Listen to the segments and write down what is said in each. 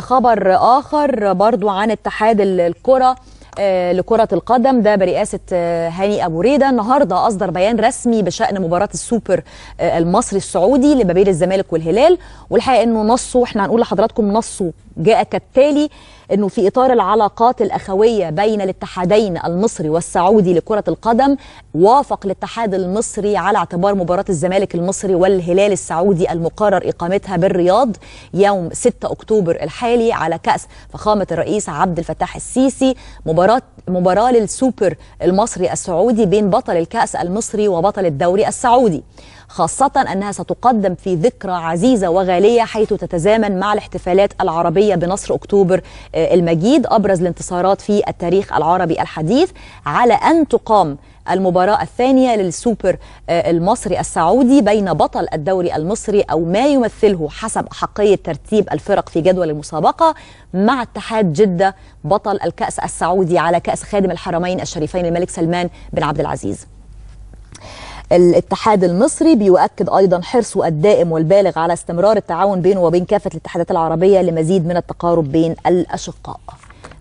خبر آخر برضو عن اتحاد الكرة آه، لكرة القدم ده برئاسة آه، هاني أبو ريدة النهاردة أصدر بيان رسمي بشأن مباراة السوبر آه، المصري السعودي لبابير بين الزمالك والهلال والحقيقة أنه نصه وإحنا هنقول لحضراتكم نصه جاء كالتالي أنه في إطار العلاقات الأخوية بين الاتحادين المصري والسعودي لكرة القدم وافق الاتحاد المصري على اعتبار مباراة الزمالك المصري والهلال السعودي المقرر إقامتها بالرياض يوم 6 أكتوبر الحالي على كأس فخامة الرئيس عبد الفتاح السيسي مباراة مباراه مباراه للسوبر المصري السعودي بين بطل الكاس المصري وبطل الدوري السعودي خاصه انها ستقدم في ذكرى عزيزه وغاليه حيث تتزامن مع الاحتفالات العربيه بنصر اكتوبر آه، المجيد ابرز الانتصارات في التاريخ العربي الحديث على ان تقام المباراة الثانية للسوبر آه، المصري السعودي بين بطل الدوري المصري أو ما يمثله حسب أحقية ترتيب الفرق في جدول المسابقة مع اتحاد جدة بطل الكأس السعودي على كأس خادم الحرمين الشريفين الملك سلمان بن عبد العزيز الاتحاد المصري بيؤكد ايضا حرصه الدائم والبالغ على استمرار التعاون بينه وبين كافه الاتحادات العربيه لمزيد من التقارب بين الاشقاء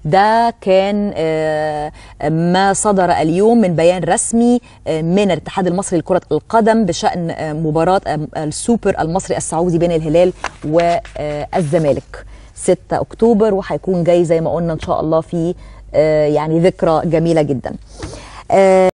ده كان آه، ما صدر اليوم من بيان رسمي آه، من الاتحاد المصري لكرة القدم بشأن آه، مباراة السوبر المصري السعودي بين الهلال والزمالك 6 أكتوبر وهيكون جاي زي ما قلنا إن شاء الله في يعني ذكرى جميلة جدا